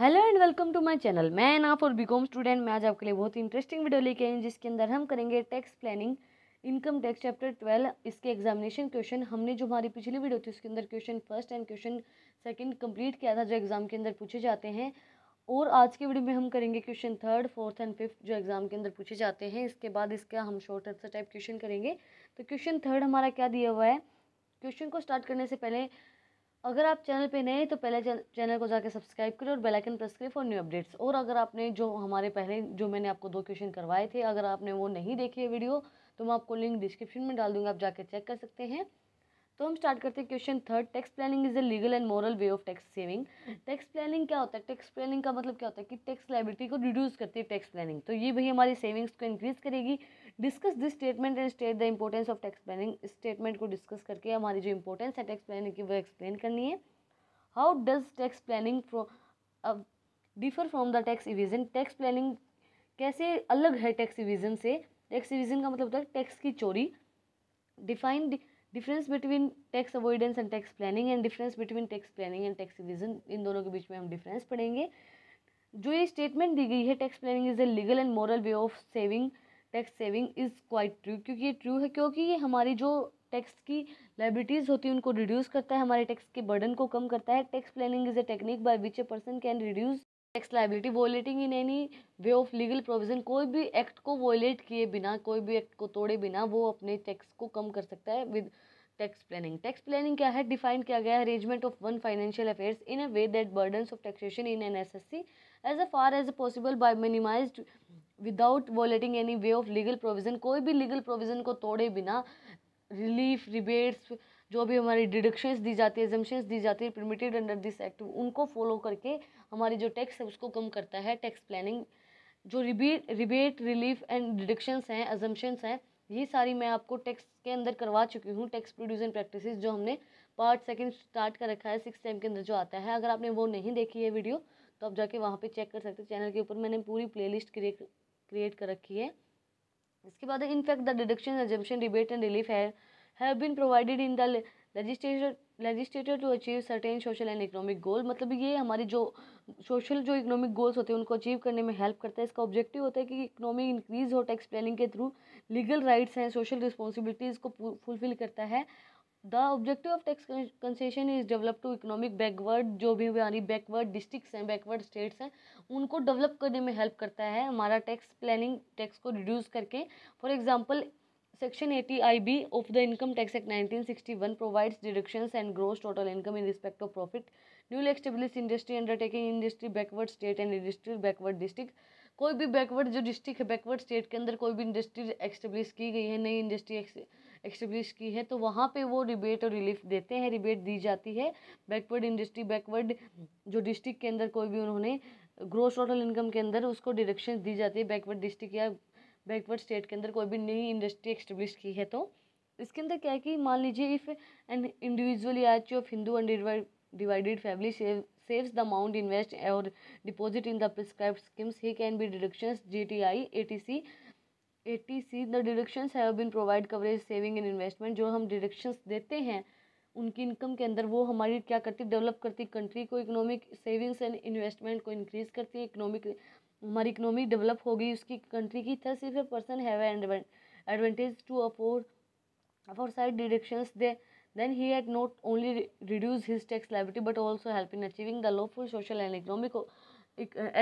hello and welcome to my channel मैं नाफ और बीकॉम स्टूडेंट मैं आज आपके लिए बहुत ही इंटरेस्टिंग वीडियो लेके आई हूँ जिसके अंदर हम करेंगे tax planning income tax chapter twelve इसके एग्जामिनेशन क्वेश्चन हमने जो हमारी पिछली वीडियो थी उसके अंदर question first and question second complete किया था जो एग्ज़ाम के अंदर पूछे जाते हैं और आज की वीडियो में हम करेंगे question third fourth and fifth जो एग्ज़ाम के अंदर पूछे जाते हैं इसके बाद इसका हम शॉर्ट आंसर टाइप क्वेश्चन करेंगे तो क्वेश्चन थर्ड हमारा क्या दिया हुआ है क्वेश्चन को स्टार्ट करने से पहले अगर आप चैनल पे नए हैं तो पहले चैनल को जाकर सब्सक्राइब करें और बेल आइकन प्रेस करें फॉर न्यू अपडेट्स और अगर आपने जो हमारे पहले जो मैंने आपको दो क्वेश्चन करवाए थे अगर आपने वो नहीं देखी है वीडियो तो मैं आपको लिंक डिस्क्रिप्शन में डाल दूँगा आप जाके चेक कर सकते हैं तो हम स्टार्ट करते हैं question third tax planning is a legal and moral way of tax saving tax planning क्या होता है टैक्स प्लानिंग का मतलब क्या होता है कि टैक्स लाइबिलिटी को रिड्यूस करती है टैक्स प्लानिंग तो ये भाई हमारी सेविंग्स को इंक्रीज करेगी discuss this statement and state the importance of tax planning statement को डिस्कस करके हमारी जो इंपॉर्टेंस है टैक्स प्लानिंग की वो एक्सप्लेन करनी है how does tax planning differ from the tax evasion tax planning कैसे अलग है टैक्स इविजन से टैक्स इविजन का मतलब होता है टैक्स की चोरी defined difference between tax avoidance and tax planning and difference between tax planning and tax evasion इन दोनों के बीच में हम डिफरेंस पढ़ेंगे जो ये स्टेटमेंट दी गई है tax planning is a legal and moral way of saving tax saving is quite true क्योंकि ये ट्रू है क्योंकि ये हमारी जो टैक्स की लाइबिलिटीज़ होती है उनको रिड्यूस करता है हमारे टैक्स के बर्डन को कम करता है tax planning is a technique by which a person can reduce tax liability violating in any way of legal provision कोई भी एक्ट को वोलेट किए बिना कोई भी एक्ट को तोड़े बिना वो अपने टैक्स को कम कर सकता है with tax planning tax planning क्या है डिफाइन किया गया arrangement of one financial affairs in a way that burden of taxation in an S S C as a far as possible by minimise without violating any way of legal provision कोई भी legal provision को तोड़े बिना relief rebates जो भी हमारी deductions दी जाती है एजम्पन्स दी जाती है परमिटेड अंडर दिस एक्ट उनको फॉलो करके हमारी जो टैक्स है उसको कम करता है टैक्स प्लानिंग जो rebate rebate relief and deductions हैं एजम्पन्स हैं ये सारी मैं आपको टेक्स्ट के अंदर करवा चुकी हूँ टेक्स्ट एंड प्रैक्टिस जो हमने पार्ट सेकेंड स्टार्ट कर रखा है सिक्स टाइम के अंदर जो आता है अगर आपने वो नहीं देखी है वीडियो तो आप जाके वहाँ पे चेक कर सकते हैं चैनल के ऊपर मैंने पूरी प्ले क्रिएट क्रिएट कर रखी है इसके बाद in fact the deduction exemption rebate and relief है have been provided in the legislature legislator to achieve certain social and economic goal मतलब ये हमारी जो सोशल जो इकोनॉमिक गोल्स होते हैं उनको अचीव करने में हेल्प करता है इसका ऑब्जेक्टिव होता है कि इकोनॉमी इंक्रीज हो टैक्स प्लानिंग के थ्रू लीगल राइट्स हैं सोशल रिस्पॉन्सिबिलिटीज़ को फुलफिल करता है the objective of tax concession is develop to economic backward जो भी हमारी बैकवर्ड डिस्ट्रिक्स हैं बैकवर्ड स्टेट्स हैं उनको डेवलप करने में हेल्प करता है हमारा टैक्स प्लानिंग टैक्स को रिड्यूस करके for example section eighty I B of the income tax act nineteen sixty one provides deduction and gross total income in respect of profit newly establish industry undertaking industry backward state and industry backward district कोई भी backward जो district है backward state के अंदर कोई भी industry establish की गई है नई इंडस्ट्री एक्स्टेब्लिश की है तो वहाँ पे वो रिबेट और रिलीफ देते हैं रिबेट दी जाती है बैकवर्ड इंडस्ट्री बैकवर्ड जो डिस्ट्रिक्ट के अंदर कोई भी उन्होंने ग्रोस टोटल इनकम के अंदर उसको डिडक्शन दी जाती है बैकवर्ड डिस्ट्रिक्ट या बैकवर्ड स्टेट के अंदर कोई भी नई इंडस्ट्री एक्स्टेब्लिश की है तो इसके अंदर क्या है कि मान लीजिए if an individual or of Hindu and divided family deposit in the prescribe schemes he can be deduction G T I A T C A T C the deductions have been provide coverage saving and investment जो हम deductions देते हैं उनकी income के अंदर वो हमारी क्या करती है डेवलप करती कंट्री को इकोनॉमिक सेविंग्स एंड इन्वेस्टमेंट को इंक्रीज़ करती है इकोनॉमिक हमारी इकनॉमी डेवलप होगी उसकी कंट्री की thus if a person have advantage to afford afford side deduction they he had not only reduce his tax liability but also help in achieving the the lawful social and economic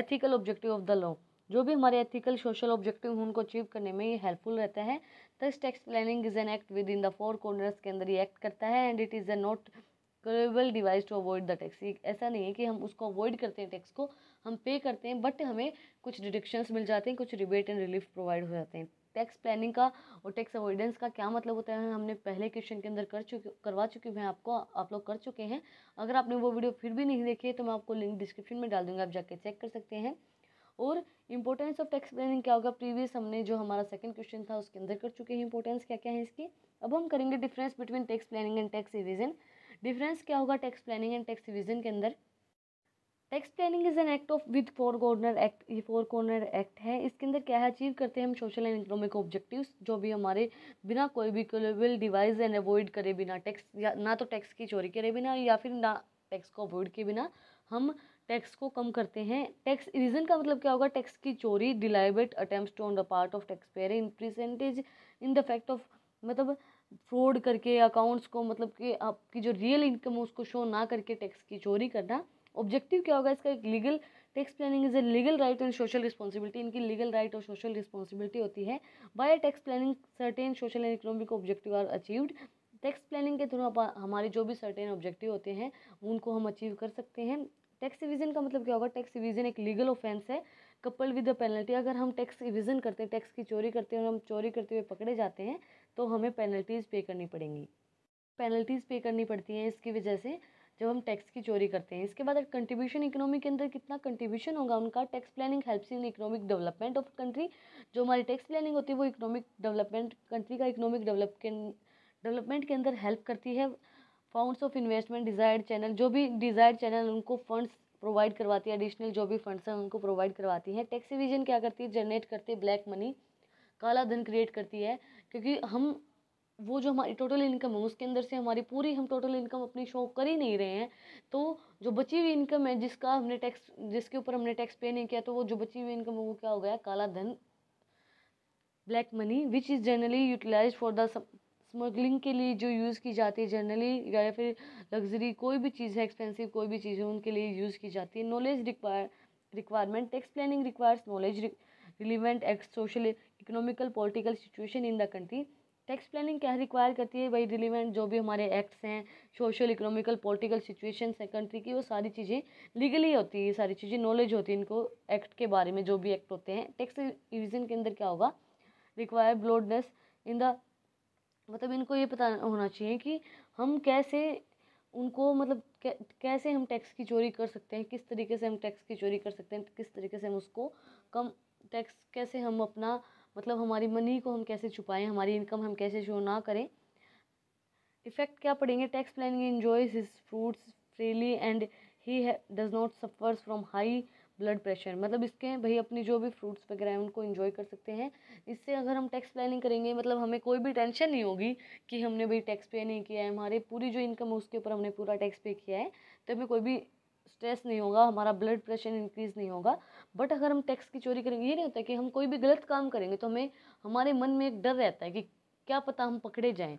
ethical objective of the law जो भी हमारे ethical social objective उनको achieve करने में ये helpful रहता है this tax planning is an act within the four corners के अंदर ये एक्ट करता है and it is a not colourable device to avoid the tax ऐसा नहीं है कि हम उसको अवॉइड करते हैं टैक्स को हम पे करते हैं बट हमें कुछ डिडक्शंस मिल जाते हैं कुछ रिबेट एंड रिलीफ प्रोवाइड हो जाते हैं टैक्स प्लानिंग का और टैक्स अवॉइडेंस का क्या मतलब होता है हमने पहले क्वेश्चन के अंदर कर चुके करवा चुके हैं आपको आप लोग कर चुके हैं अगर आपने वो वीडियो फिर भी नहीं देखी है तो मैं आपको लिंक डिस्क्रिप्शन में डाल दूँगा आप जाके चेक कर सकते हैं और इंपॉर्टेंस ऑफ टैक्स प्लानिंग क्या होगा प्रीवियस हमने जो हमारा सेकंड क्वेश्चन था उसके अंदर कर चुके हैं इंपॉर्टेंस क्या क्या है इसकी अब हम करेंगे difference between tax planning and tax evasion difference क्या होगा tax planning and tax evasion के अंदर tax planning is an act of with four corner act ये फोर कॉर्नर एक्ट है इसके अंदर क्या है अचीव करते हैं हम सोशल एंड इकोनॉमिक ऑब्जेक्टिव्स जो भी हमारे बिना कोई भी कोलेबल डिवाइस एंड अवॉइड करे बिना टैक्स या ना तो टैक्स की चोरी करे बिना या फिर ना टैक्स को अवॉइड किए बिना हम टैक्स को कम करते हैं टैक्स रीजन का मतलब क्या होगा टैक्स की चोरी deliberate attempt on the part of tax payer in percentage in the fact of मतलब फ्रॉड करके अकाउंट्स को मतलब कि आपकी जो रियल इनकम है उसको शो ना करके टैक्स की चोरी करना ऑब्जेक्टिव क्या होगा इसका एक legal tax planning is a legal right and social responsibility इनकी लीगल राइट और सोशल रिस्पॉन्सिबिलिटी होती है by tax planning certain social and economic objective are achieved tax planning के थ्रू आप हमारे जो भी सर्टेन ऑब्जेक्टिव होते हैं उनको हम अचीव कर सकते हैं टैक्स रिविज़न का मतलब क्या होगा टैक्स रिविज़न एक लीगल ऑफेंस है कपल विद द पेनल्टी अगर हम टैक्स रिविज़न करते हैं टैक्स की चोरी करते हैं और हम चोरी करते हुए पकड़े जाते हैं तो हमें पेनल्टीज़ पे करनी पड़ेंगी पेनल्टीज़ पे करनी पड़ती हैं इसकी वजह से जब हम टैक्स की चोरी करते हैं इसके बाद कंट्रीब्यूशन इकोनॉमी के अंदर कितना कंट्रीब्यूशन होगा उनका tax planning helps in economic development of country जो हमारी टैक्स प्लानिंग होती है वो इकोनॉमिक डेवलपमेंट कंट्री का इकोनॉमिक डेवलप डेवलपमेंट के अंदर हेल्प करती है funds of investment desired channel जो भी डिज़ायर्ड चैनल उनको फंड्स प्रोवाइड करवाती है एडिशनल जो भी फंड्स हैं उनको प्रोवाइड करवाती है टैक्स रिविजन क्या करती है जनरेट करती है ब्लैक मनी काला धन क्रिएट करती है क्योंकि हम वो जो हमारी टोटल इनकम है उसके अंदर से हमारी पूरी हम टोटल इनकम अपनी शो कर ही नहीं रहे हैं तो जो बची हुई इनकम है जिसका हमने टैक्स जिसके ऊपर हमने टैक्स पे नहीं किया तो वो जो बची हुई इनकम है वो क्या हो गया काला धन black money which is generally utilise for the smuggling के लिए जो यूज़ की जाती है जनरली या फिर लग्जरी कोई भी चीज़ है एक्सपेंसिव कोई भी चीज़ है उनके लिए यूज़ की जाती है knowledge require requirement tax planning requires knowledge relevant act social economical political situation in the country tax planning क्या रिक्वायर करती है वही रिलीवेंट जो भी हमारे एक्ट्स हैं सोशल इकोनॉमिकल पॉलिटिकल सिचुएशन है कंट्री की वो सारी चीज़ें लीगली होती है सारी चीज़ें नॉलेज होती है इनको एक्ट के बारे में जो भी एक्ट होते हैं टैक्स रिविज़न के अंदर क्या होगा रिक्वायर ब्लोडनेस इन द मतलब इनको ये पता होना चाहिए कि हम कैसे उनको मतलब कैसे हम टैक्स की चोरी कर सकते हैं किस तरीके से हम टैक्स की चोरी कर सकते हैं किस तरीके से हम उसको कम टैक्स कैसे हम अपना मतलब हमारी मनी को हम कैसे छुपाएं हमारी इनकम हम कैसे शो ना करें इफ़ेक्ट क्या पड़ेंगे tax planning enjoys his fruits freely and he does not suffers from high blood pressure मतलब इसके भाई अपनी जो भी फ्रूट्स वगैरह हैं उनको इन्जॉय कर सकते हैं इससे अगर हम टैक्स प्लानिंग करेंगे मतलब हमें कोई भी टेंशन नहीं होगी कि हमने भाई टैक्स पे नहीं किया है हमारे पूरी जो इनकम है उसके ऊपर हमने पूरा टैक्स पे किया है तो हमें कोई भी स्ट्रेस नहीं होगा हमारा ब्लड प्रेशर इंक्रीज़ नहीं होगा बट अगर हम टैक्स की चोरी करेंगे ये नहीं होता कि हम कोई भी गलत काम करेंगे तो हमें हमारे मन में एक डर रहता है कि क्या पता हम पकड़े जाएं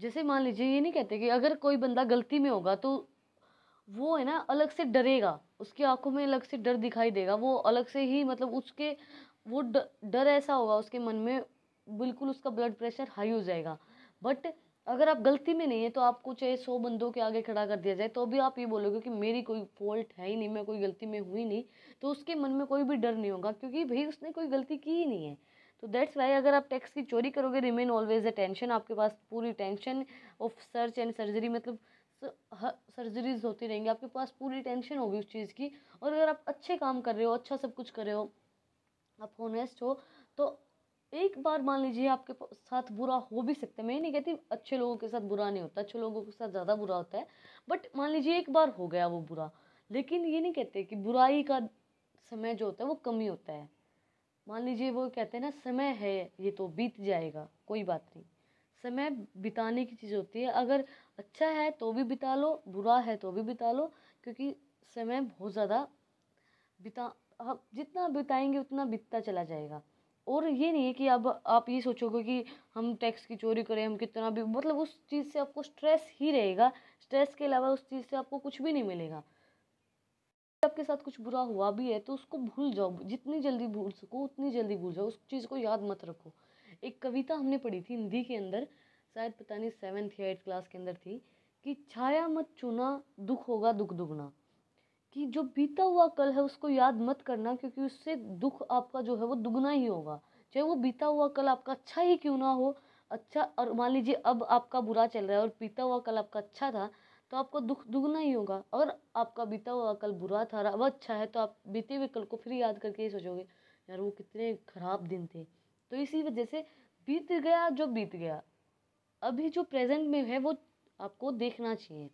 जैसे मान लीजिए ये नहीं कहते कि अगर कोई बंदा गलती में होगा तो वो है ना अलग से डरेगा उसकी आंखों में अलग से डर दिखाई देगा वो अलग से ही मतलब उसके वो डर ऐसा होगा उसके मन में बिल्कुल उसका ब्लड प्रेशर हाई हो जाएगा बट अगर आप गलती में नहीं है तो आपको चाहे सौ बंदों के आगे खड़ा कर दिया जाए तो भी आप ये बोलोगे कि मेरी कोई फॉल्ट है ही नहीं मैं कोई गलती में हुई नहीं तो उसके मन में कोई भी डर नहीं होगा क्योंकि भाई उसने कोई गलती की ही नहीं है तो दैट्स वाई अगर आप टैक्स की चोरी करोगे रिमेन ऑलवेज अ टेंशन आपके पास पूरी tension of search and surgery मतलब सर्जरीज होती रहेंगी आपके पास पूरी टेंशन होगी उस चीज़ की और अगर आप अच्छे काम कर रहे हो अच्छा सब कुछ कर रहे हो आप होनेस्ट हो तो एक बार मान लीजिए आपके साथ बुरा हो भी सकता है मैं नहीं कहती अच्छे लोगों के साथ बुरा नहीं होता अच्छे लोगों के साथ ज़्यादा बुरा होता है बट मान लीजिए एक बार हो गया वो बुरा लेकिन ये नहीं कहते कि बुराई का समय जो होता है वो कमी होता है मान लीजिए वो कहते हैं ना समय है ये तो बीत जाएगा कोई बात नहीं समय बिताने की चीज़ होती है अगर अच्छा है तो भी बिता लो बुरा है तो भी बिता लो क्योंकि समय बहुत ज़्यादा बिता हाँ, जितना बिताएंगे उतना बीतता चला जाएगा और ये नहीं है कि अब आप ये सोचोगे कि हम टैक्स की चोरी करें हम कितना भी मतलब उस चीज़ से आपको स्ट्रेस ही रहेगा स्ट्रेस के अलावा उस चीज़ से आपको कुछ भी नहीं मिलेगा आपके साथ कुछ बुरा हुआ भी है तो उसको भूल जाओ जितनी जल्दी भूल सको उतनी जल्दी भूल जाओ उस चीज़ को याद मत रखो एक कविता हमने पढ़ी थी हिंदी के अंदर शायद पता नहीं सेवन्थ या एट्थ क्लास के अंदर थी कि छाया मत चुना दुख होगा दुख दुगना कि जो बीता हुआ कल है उसको याद मत करना क्योंकि उससे दुख आपका जो है वो दुगना ही होगा चाहे वो बीता हुआ कल आपका अच्छा ही क्यों ना हो अच्छा और मान लीजिए अब आपका बुरा चल रहा है और बीता हुआ कल आपका अच्छा था तो आपको दुख दुगना ही होगा अगर आपका बीता हुआ कल बुरा था अब अच्छा है तो आप बीते हुए कल को फिर याद करके ये सोचोगे यार वो कितने ख़राब दिन थे तो इसी वजह से बीत गया जो बीत गया अभी जो प्रेजेंट में है वो आपको देखना चाहिए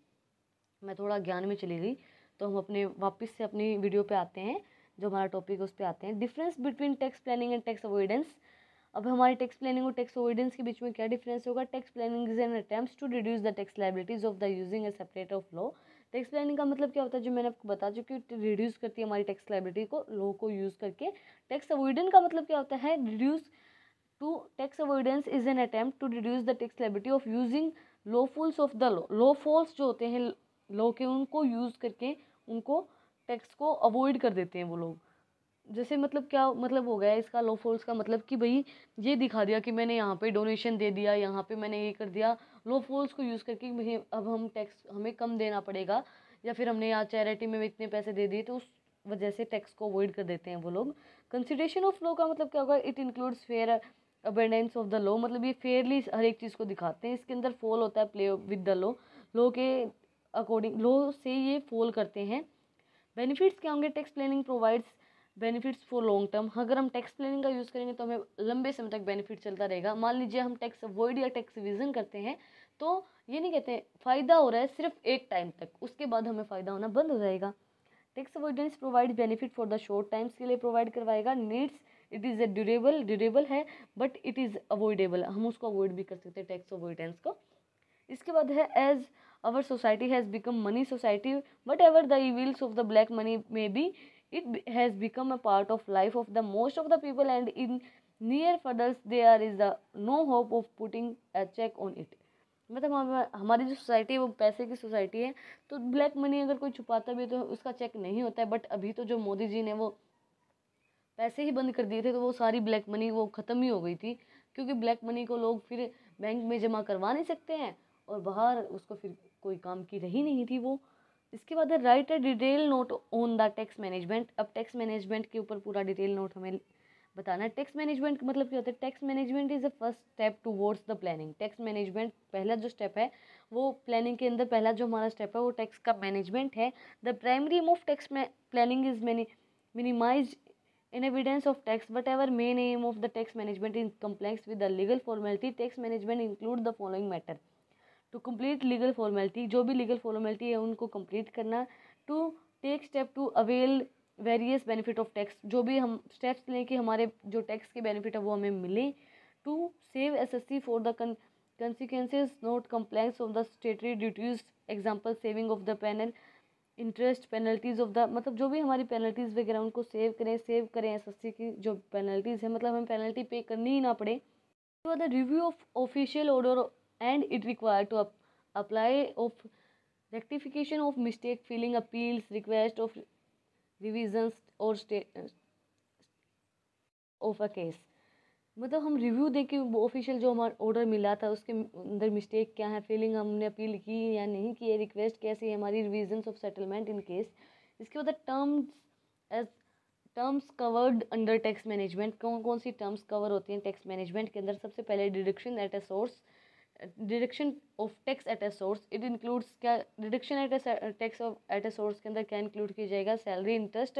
मैं थोड़ा ज्ञान में चली गई तो हम अपने वापस से अपनी वीडियो पे आते हैं जो हमारा टॉपिक है उस पर आते हैं difference between tax planning and tax avoidance अब हमारे टैक्स प्लानिंग और टैक्स अवॉइडेंस के बीच में क्या डिफरेंस होगा tax planning is an attempt to reduce the tax liabilities of the using a separate of law tax planning का मतलब क्या होता है जो मैंने आपको बता चुकी हूँ रिड्यूस करती है हमारी टैक्स लाइबिलिटी को लॉ को यूज़ करके टैक्स अवॉइडेंस का मतलब क्या होता है reduce to tax avoidance is an attempt to reduce the tax liability of using loopholes of the law law falls जो होते हैं लॉ के उनको यूज़ करके उनको टैक्स को अवॉइड कर देते हैं वो लोग जैसे मतलब क्या मतलब हो गया इसका लो फॉल्स का मतलब कि भाई ये दिखा दिया कि मैंने यहाँ पे डोनेशन दे दिया यहाँ पे मैंने ये कर दिया लो फॉल्स को यूज़ करके भाई अब हम टैक्स हमें कम देना पड़ेगा या फिर हमने यहाँ चैरिटी में इतने पैसे दे दिए तो उस वजह से टैक्स को अवॉइड कर देते हैं वो लोग कंसिडरेशन ऑफ लॉ का मतलब क्या होगा it includes fair abundance of the law मतलब ये फेयरली हर एक चीज़ को दिखाते हैं इसके अंदर फॉल होता है play with the law law के अकॉर्डिंग लो से ये फॉल करते हैं बेनिफिट्स क्या होंगे tax planning provides benefits for long term अगर हम टैक्स प्लानिंग का यूज़ करेंगे तो हमें लंबे समय तक बेनिफिट चलता रहेगा मान लीजिए हम टैक्स अवॉइड या टैक्स रिविजन करते हैं तो ये नहीं कहते फ़ायदा हो रहा है सिर्फ एक टाइम तक उसके बाद हमें फ़ायदा होना बंद हो जाएगा tax avoidance provide benefit for the short times के लिए प्रोवाइड करवाएगा needs it is a durable durable है बट इट इज़ अवॉइडेबल हम उसको अवॉइड भी कर सकते हैं टैक्स अवॉइडेंस को इसके बाद है as our society has become money society whatever the evils of the black money may be it has become a part of life of the most of the people and in near furthers there is the no hope of putting a check on it मतलब हम हमारी जो society है वो पैसे की society है तो ब्लैक मनी अगर कोई छुपाता भी है तो उसका चेक नहीं होता है बट अभी तो जो मोदी जी ने वो पैसे ही बंद कर दिए थे तो वो सारी ब्लैक मनी वो ख़त्म ही हो गई थी क्योंकि ब्लैक मनी को लोग फिर बैंक में जमा करवा नहीं सकते हैं और बाहर उसको फिर कोई काम की रही नहीं थी वो इसके बाद write a detail note on the tax management अब टैक्स मैनेजमेंट के ऊपर पूरा डिटेल नोट हमें बताना है टैक्स मैनेजमेंट मतलब क्या होता है tax management is the first step towards the planning tax management पहला जो स्टेप है वो प्लानिंग के अंदर पहला जो हमारा स्टेप है वो टैक्स का मैनेजमेंट है the primary aim of tax planning is minimise in evidence of tax but ever main aim of the tax management in complex with the legal formality tax management include the following matter to complete legal formality जो भी legal formality है उनको complete करना to take step to avail various benefit of tax जो भी हम steps लें कि हमारे जो टैक्स के बेनिफिट है वो हमें मिले to save assessee for the consequences not complex of the statutory duties example saving of the penal interest penalties of the मतलब जो भी हमारी पेनल्टीज़ वगैरह उनको सेव करें सेव करें एस की जो पेनल्टीज़ है मतलब हमें पेनल्टी पे करनी ही ना पड़े the review of official order and it require to apply of rectification of mistake filing appeals request of of और ऑफ अ केस मतलब हम रिव्यू दें कि ऑफिशियल जो हमारा ऑर्डर मिला था उसके अंदर मिस्टेक क्या है फीलिंग हमने अपील की या नहीं की है रिक्वेस्ट कैसी है हमारी revisions of settlement in case इसके बाद terms as terms covered under tax management कौन कौन सी टर्म्स कवर होती हैं टैक्स मैनेजमेंट के अंदर सबसे पहले deduction at a source deduction of tax at a source it includes क्या deduction at a tax of at a source के अंदर क्या इंक्लूड किया जाएगा salary interest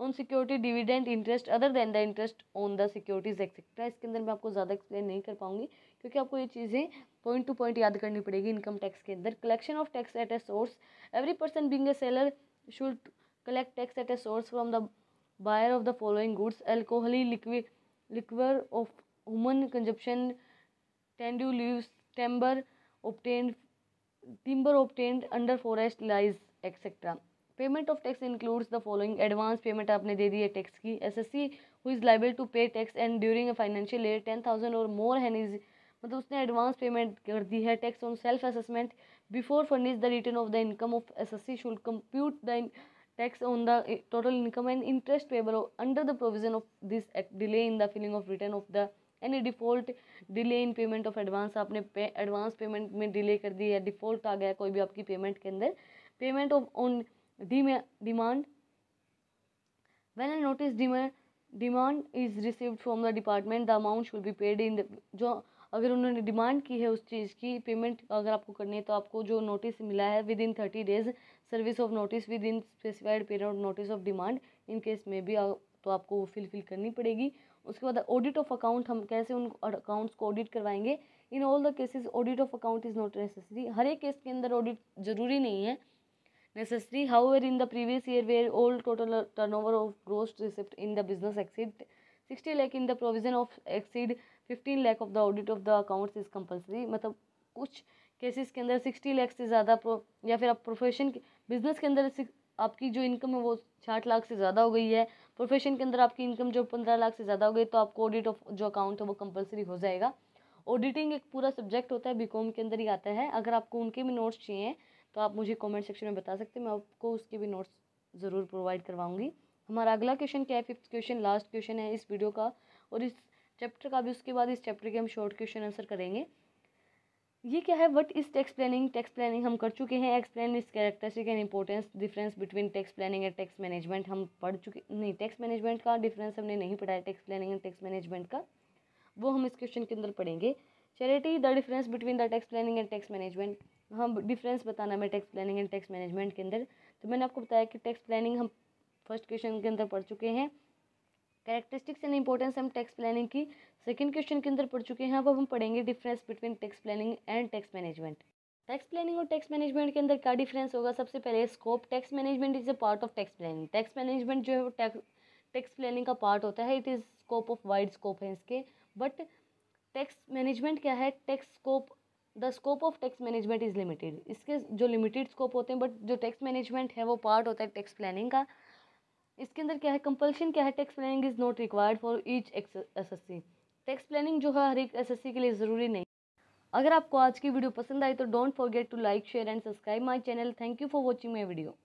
on security dividend interest other than the interest on the securities etcetera इसके अंदर मैं आपको ज़्यादा एक्सप्लेन नहीं कर पाऊंगी क्योंकि आपको ये चीज़ें पॉइंट टू पॉइंट याद करनी पड़ेगी इनकम टैक्स के अंदर collection of tax at a source every person being a seller should collect tax at a source from the buyer of the following goods alcoholic liquid liquor of human consumption tendu leaves timber obtained timber obtained under forest lies etc payment of tax includes the following advance payment आपने दे दी है tax की S S assessee who is liable to pay tax and during a financial year ten thousand और more Hahn is मतलब उसने advance payment कर दी है tax on self assessment before furnish the return of the income of S S assessee should compute the tax on the total income and interest payable under the provision of this act delay in the filling of return of यानी default delay in payment of advance आपने pay advance payment में delay कर दी या default आ गया कोई भी आपकी payment के अंदर payment of on the demand when I notice demand demand is received from the department the amount should be paid in the जो अगर उन्होंने डिमांड की है उस चीज़ की पेमेंट अगर आपको करनी है तो आपको जो नोटिस मिला है within thirty days service of notice within specified period notice of demand in case में भी तो आपको वो फिलफिल करनी पड़ेगी उसके बाद ऑडिट ऑफ अकाउंट हम कैसे उन अकाउंट्स को ऑडिट करवाएंगे in all the cases audit of account is not necessary हर एक केस के अंदर ऑडिट जरूरी नहीं है necessary however in the previous year where old total turnover of gross receipt in the business exceed sixty lakh in the provision of exceed fifteen lakh of the audit of the accounts is compulsory मतलब कुछ cases के अंदर sixty lakh से ज़्यादा या फिर आप profession के बिजनेस के अंदर आपकी जो इनकम है वो साठ लाख से ज़्यादा हो गई है प्रोफेशन के अंदर आपकी इनकम जो पंद्रह लाख से ज़्यादा हो गई तो आपको ऑडिट ऑफ जो अकाउंट है वो कंपलसरी हो जाएगा ऑडिटिंग एक पूरा सब्जेक्ट होता है बीकॉम के अंदर ही आता है अगर आपको उनके भी नोट्स चाहिए तो आप मुझे कमेंट सेक्शन में बता सकते हैं मैं आपको उसके भी नोट्स ज़रूर प्रोवाइड करवाऊंगी हमारा अगला क्वेश्चन क्या है फिफ्थ क्वेश्चन लास्ट क्वेश्चन है इस वीडियो का और इस चैप्टर का भी उसके बाद इस चैप्टर के हम शॉर्ट क्वेश्चन आंसर करेंगे ये क्या है what is tax planning tax planning हम कर चुके हैं एक्सप्लेन इस characteristic and importance difference between tax planning and tax management हम पढ़ चुके नहीं टैक्स मैनेजमेंट का डिफरेंस हमने नहीं पढ़ाया tax planning and tax management का वो हम इस क्वेश्चन के अंदर पढ़ेंगे charity the difference between the tax planning and tax management हम डिफरेंस बताना मैं tax planning and tax management के अंदर तो मैंने आपको बताया कि टैक्स प्लानिंग हम फर्स्ट क्वेश्चन के अंदर पढ़ चुके हैं कैरेक्टरिस्टिक्स एंड इंपॉर्टेंस हम टैक्स प्लानिंग की सेकंड क्वेश्चन के अंदर पढ़ चुके हैं अब हम पढ़ेंगे difference between tax planning and tax management tax planning और टैक्स मैनेजमेंट के अंदर क्या डिफरेंस होगा सबसे पहले scope tax management is a part of tax planning tax management जो है वो टैक्स टैक्स प्लानिंग का पार्ट होता है it is scope of wide scope है इसके बट टैक्स मैनेजमेंट क्या है tax scope the scope of tax management is limited इसके जो लिमिटेड स्कोप होते हैं बट जो टैक्स मैनेजमेंट है वो पार्ट होता है टैक्स प्लानिंग का इसके अंदर क्या है कंपल्शन क्या है tax planning is not required for each S S assessee tax planning जो है हर एक एस एस सी के लिए ज़रूरी नहीं अगर आपको आज की वीडियो पसंद आई तो don't forget to like share and subscribe my channel thank you for watching my video